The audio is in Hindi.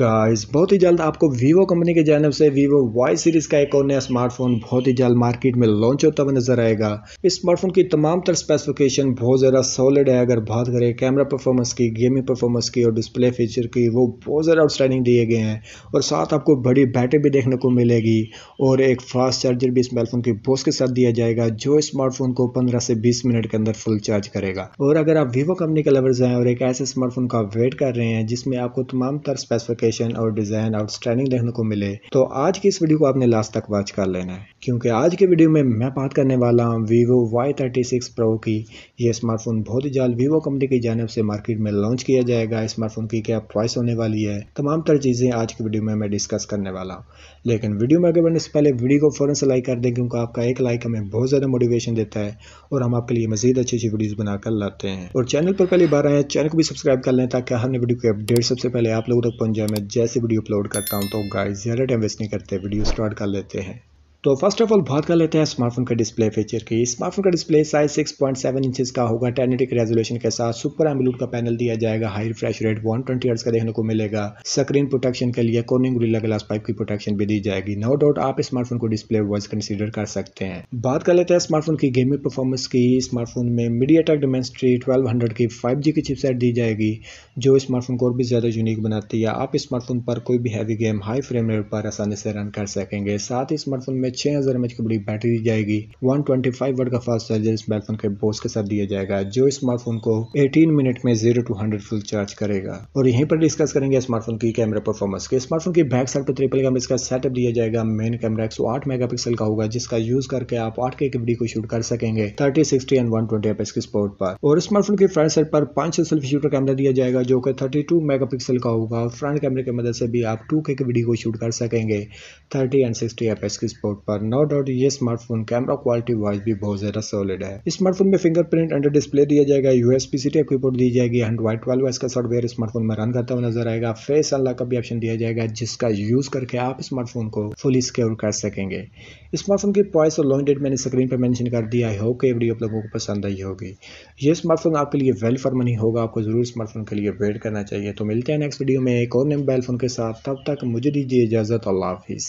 गाइस बहुत ही जल्द आपको वीवो कंपनी की जानव से वीवो वाई सीरीज का एक और नया स्मार्टफोन बहुत ही जल्द मार्केट में लॉन्च होता हुआ नजर आएगा इस स्मार्टफोन की तमाम तर स्पेसिफिकेशन बहुत ज़्यादा सॉलिड है अगर बात करें कैमरा परफॉर्मेंस की गेमिंग परफॉर्मेंस की और डिस्प्ले फीचर की वो बहुत ज़्यादा आउटस्टैंडिंग दिए गए हैं और साथ आपको बड़ी बैटरी भी देखने को मिलेगी और एक फास्ट चार्जर भी स्मार्टफोन की बोस के साथ दिया जाएगा जो स्मार्टफोन को पंद्रह से बीस मिनट के अंदर फुल चार्ज करेगा और अगर आप वीवो कंपनी के लवर्स हैं और एक ऐसे स्मार्टफोन का वेट कर रहे हैं जिसमें आपको तमाम तर स्पेसिफिक स्पेसिफिकेशन और डिज़ाइन आउटस्टैंडिंग देखने को मिले तो आज की इस वीडियो को आपने लास्ट तक वॉच कर लेना है क्योंकि आज की वीडियो में मैं बात करने वाला हूँ वीवो वाई थर्टी की ये स्मार्टफोन बहुत ही जल्द वीवो कंपनी की जानब से मार्केट में लॉन्च किया जाएगा स्मार्टफोन की क्या प्राइस होने वाली है तमाम तरह चीज़ें आज की वीडियो में मैं डिस्कस करने वाला हूँ लेकिन वीडियो में आगे बढ़ने से पहले वीडियो को फ़ौरन से लाइक कर दें क्योंकि आपका एक लाइक हमें बहुत ज़्यादा मोटिवेशन देता है और हम आपके लिए मजीद अच्छी अच्छी वीडियोज़ बनाकर लाते हैं और चैनल पर पहली बार आए चैनल को भी सब्सक्राइब कर लें ताकि हर वीडियो की अपडेट सबसे पहले आप लोगों तक पहुँच मैं जैसे वीडियो अपलोड करता हूँ तो गाइस ज़्यादा टाइम वेस्ट नहीं करते वीडियो स्टार्ट कर लेते हैं तो फर्स्ट ऑफ ऑल बात कर लेते हैं स्मार्टफोन के डिस्प्ले फीचर की स्मार्टफोन का डिस्प्ले साइज 6.7 इंचेस का होगा टेन रेजोलेशन के रेजोल्यूशन के साथ सुपर एम्बलूट का पैनल दिया जाएगा high refresh rate one twenty का देखने को मिलेगा स्क्रीन प्रोटेक्शन के लिए कोनिंग गुरीला ग्लास पाइप की प्रोटेक्शन भी दी जाएगी नो डाउट आप स्मार्टफोन को डिस्प्ले वॉइस कंसिडर कर सकते हैं बात कर लेते हैं स्मार्टफोन की गेमिंग परफॉर्मेंस की स्मार्टफोन में मीडिया टेक डोमेस्ट्री ट्वेल्व की फाइव की चिपसेट दी जाएगी जो स्मार्टफोन को और भी ज़्यादा यूनिक बनाती है आप स्मार्टफोन पर कोई भी heavy game high frame rate पर आसानी से रन कर सकेंगे साथ ही स्मार्टफोन में छः हज़ार एम की बड़ी बैटरी दी जाएगी वन ट्वेंटी फाइव वर्ड का फास्ट चार्जर स्मार्टफोन के बोस के साथ दिया जाएगा जो स्मार्टफोन को एटीन मिनट में zero to hundred full charge करेगा और यहीं पर डिस्कस करेंगे स्मार्टफोन की कैमरा परफॉर्मेंस के स्मार्टफोन की बैक साइड पर ट्रिपल कैमरा का सेटअप दिया जाएगा मेन कैमरा एक सौ आठ मेगा पिक्सल का होगा जिसका यूज करके आप आठ के वीडियो को शूट कर सकेंगे thirty sixty and one twenty की स्पोर्ट पर और स्मार्टफोन की फ्रंट साइड पर पांच सौ सेल्फी शूटर कैमरा दिया जाएगा जो कि थर्टी टू मेगा पिक्सल का होगा फ्रंट कैमरे की मदद से भी आप टू के वीडियो को शूट कर सकेंगे थर्टी एंड सिक्सटी एफ की स्पोर्ट पर नो डाउट ये स्मार्टफोन कैमरा क्वालिटी वाइज भी बहुत ज़्यादा सॉलिड है स्मार्टफोन में फिंगरप्रिंट अंडर डिस्प्ले दिया जाएगा यूएसपी सी टेप कीबोर्ड दी जाएगी एंड वाइट ट्वेल्व का सॉफ्टवेयर स्मार्टफोन में रन करता हुआ नजर आएगा फेस अनलॉक का भी ऑप्शन दिया जाएगा जिसका यूज़ करके आप स्मार्टफोन को फुल स्क्योर कर सकेंगे स्मार्टफोन की प्राइस और लॉन्च डेट मैंने स्क्रीन पर मैंशन कर दिया है होप के वीडियो आप लोगों को पसंद आई होगी ये स्मार्टफोन आपके लिए वेल फॉर मनी होगा आपको ज़रूर स्मार्टफोन के लिए वेट करना चाहिए तो मिलते हैं नेक्स्ट वीडियो में एक और नए मोबाइल फ़ोन के साथ तब तक मुझे दीजिए इजाज़त अल्लाह हाफिज़